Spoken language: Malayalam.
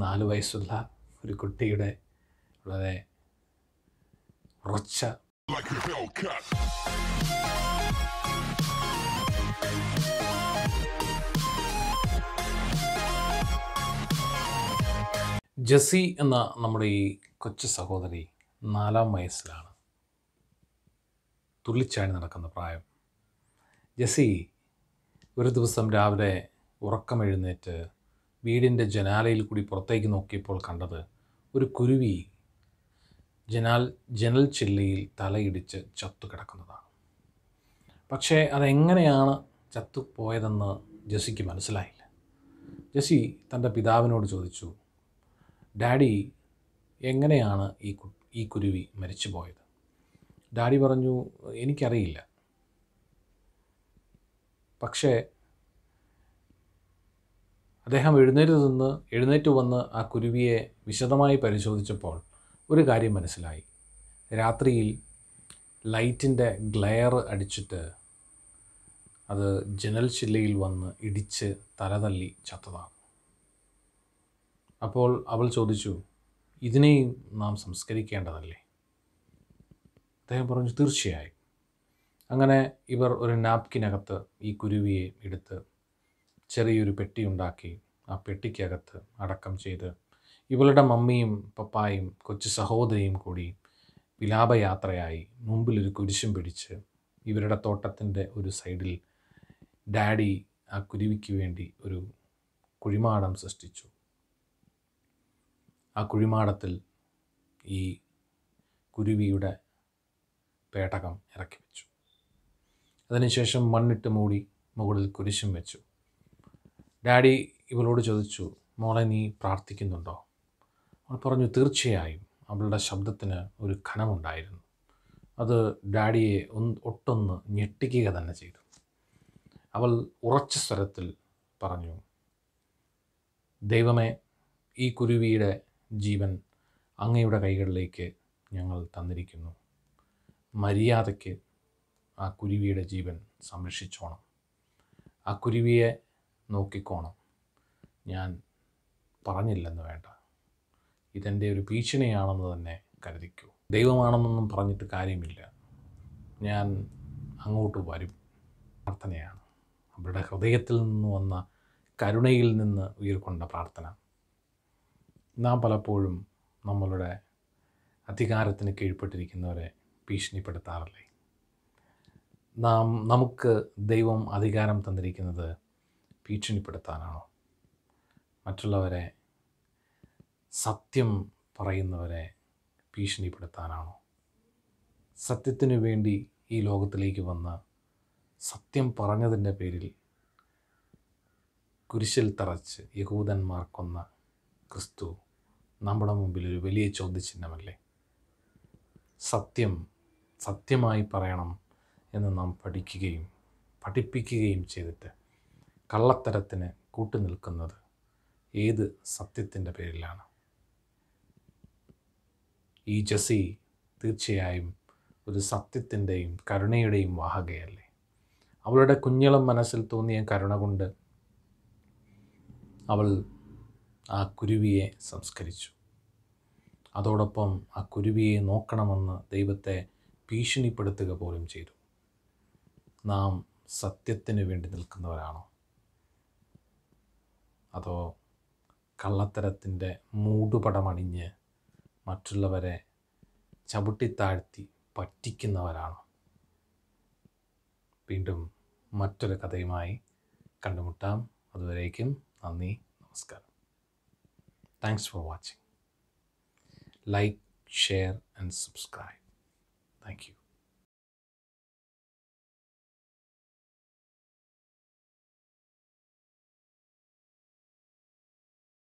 നാല് വയസ്സുള്ള ഒരു കുട്ടിയുടെ വളരെ ഉറച്ച ജസി എന്ന നമ്മുടെ ഈ കൊച്ചു സഹോദരി നാലാം വയസ്സിലാണ് തുള്ളിച്ചാടി നടക്കുന്ന പ്രായം ജസി ഒരു ദിവസം രാവിലെ ഉറക്കമെഴുന്നേറ്റ് വീടിൻ്റെ ജനാലയിൽ കൂടി പുറത്തേക്ക് നോക്കിയപ്പോൾ കണ്ടത് ഒരു കുരുവി ജനാൽ ജനൽ ചില്ലയിൽ തലയിടിച്ച് ചത്തു കിടക്കുന്നതാണ് പക്ഷേ അതെങ്ങനെയാണ് ചത്തുപോയതെന്ന് പോയതെന്ന് ജെസിക്ക് മനസ്സിലായില്ല ജെസി തൻ്റെ പിതാവിനോട് ചോദിച്ചു ഡാഡി എങ്ങനെയാണ് ഈ ഈ കുരുവി മരിച്ചു പോയത് ഡാഡി പറഞ്ഞു എനിക്കറിയില്ല പക്ഷേ അദ്ദേഹം എഴുന്നേറ്റ് നിന്ന് എഴുന്നേറ്റ് വന്ന് ആ കുരുവിയെ വിശദമായി പരിശോധിച്ചപ്പോൾ ഒരു കാര്യം മനസ്സിലായി രാത്രിയിൽ ലൈറ്റിൻ്റെ ഗ്ലെയർ അടിച്ചിട്ട് അത് ജനൽ ചില്ലയിൽ വന്ന് ഇടിച്ച് തലതല്ലി ചത്തതാണ് അപ്പോൾ അവൾ ചോദിച്ചു ഇതിനെയും നാം സംസ്കരിക്കേണ്ടതല്ലേ അദ്ദേഹം പറഞ്ഞു തീർച്ചയായും അങ്ങനെ ഇവർ ഒരു നാപ്കിനകത്ത് ഈ കുരുവിയെ എടുത്ത് ചെറിയൊരു പെട്ടി ഉണ്ടാക്കി ആ പെട്ടിക്കകത്ത് അടക്കം ചെയ്ത് ഇവളുടെ മമ്മിയും പപ്പായും കൊച്ചു സഹോദരിയും കൂടി വിലാപയാത്രയായി മുമ്പിലൊരു കുരിശും പിടിച്ച് ഇവരുടെ തോട്ടത്തിൻ്റെ ഒരു സൈഡിൽ ഡാഡി ആ കുരുവിക്ക് വേണ്ടി ഒരു കുഴിമാടം സൃഷ്ടിച്ചു ആ കുഴിമാടത്തിൽ ഈ കുരുവിയുടെ പേടകം ഇറക്കി വെച്ചു അതിനുശേഷം മണ്ണിട്ട് മൂടി മുകളിൽ കുരിശും വെച്ചു ഡാഡി ഇവളോട് ചോദിച്ചു മോളെ നീ പ്രാർത്ഥിക്കുന്നുണ്ടോ അവൾ പറഞ്ഞു തീർച്ചയായും അവളുടെ ശബ്ദത്തിന് ഒരു ഖനമുണ്ടായിരുന്നു അത് ഡാഡിയെ ഒന്ന് ഒട്ടൊന്ന് ഞെട്ടിക്കുക തന്നെ ചെയ്തു അവൾ ഉറച്ച സ്വരത്തിൽ പറഞ്ഞു ദൈവമേ ഈ കുരുവിയുടെ ജീവൻ അങ്ങയുടെ കൈകളിലേക്ക് ഞങ്ങൾ തന്നിരിക്കുന്നു മര്യാദയ്ക്ക് ആ കുരുവിയുടെ ജീവൻ സംരക്ഷിച്ചോണം ആ കുരുവിയെ നോക്കിക്കോണം ഞാൻ പറഞ്ഞില്ലെന്ന് വേണ്ട ഇതെൻ്റെ ഒരു ഭീഷണിയാണെന്ന് തന്നെ കരുതിക്കൂ ദൈവമാണെന്നൊന്നും പറഞ്ഞിട്ട് കാര്യമില്ല ഞാൻ അങ്ങോട്ട് വരും പ്രാർത്ഥനയാണ് അവരുടെ ഹൃദയത്തിൽ നിന്ന് വന്ന കരുണയിൽ നിന്ന് ഉയർക്കൊണ്ട പ്രാർത്ഥന നാം പലപ്പോഴും നമ്മളുടെ അധികാരത്തിന് കീഴ്പ്പെട്ടിരിക്കുന്നവരെ ഭീഷണിപ്പെടുത്താറില്ലേ നാം നമുക്ക് ദൈവം അധികാരം തന്നിരിക്കുന്നത് ഭീഷണിപ്പെടുത്താനാണോ മറ്റുള്ളവരെ സത്യം പറയുന്നവരെ ഭീഷണിപ്പെടുത്താനാണോ സത്യത്തിനു വേണ്ടി ഈ ലോകത്തിലേക്ക് വന്ന് സത്യം പറഞ്ഞതിൻ്റെ പേരിൽ കുരിശിൽ തറച്ച് യഹൂദന്മാർ കൊന്ന ക്രിസ്തു നമ്മുടെ മുമ്പിൽ ഒരു വലിയ ചോദ്യചിഹ്നമല്ലേ സത്യം സത്യമായി പറയണം എന്ന് നാം പഠിക്കുകയും പഠിപ്പിക്കുകയും ചെയ്തിട്ട് കള്ളത്തരത്തിന് കൂട്ടുനിൽക്കുന്നത് ഏത് സത്യത്തിൻ്റെ പേരിലാണ് ഈ ജസി തീർച്ചയായും ഒരു സത്യത്തിൻ്റെയും കരുണയുടെയും വാഹകയല്ലേ അവളുടെ കുഞ്ഞളം മനസ്സിൽ തോന്നിയ കരുണ കൊണ്ട് അവൾ ആ കുരുവിയെ സംസ്കരിച്ചു അതോടൊപ്പം ആ കുരുവിയെ നോക്കണമെന്ന് ദൈവത്തെ ഭീഷണിപ്പെടുത്തുക പോലും ചെയ്തു നാം സത്യത്തിന് വേണ്ടി നിൽക്കുന്നവരാണോ അതോ കള്ളത്തരത്തിൻ്റെ മൂടുപടമണിഞ്ഞ് മറ്റുള്ളവരെ ചവിട്ടിത്താഴ്ത്തി പറ്റിക്കുന്നവരാണോ വീണ്ടും മറ്റൊരു കഥയുമായി കണ്ടുമുട്ടാം അതുവരേക്കും നന്ദി നമസ്കാരം thanks for watching like share and subscribe thank U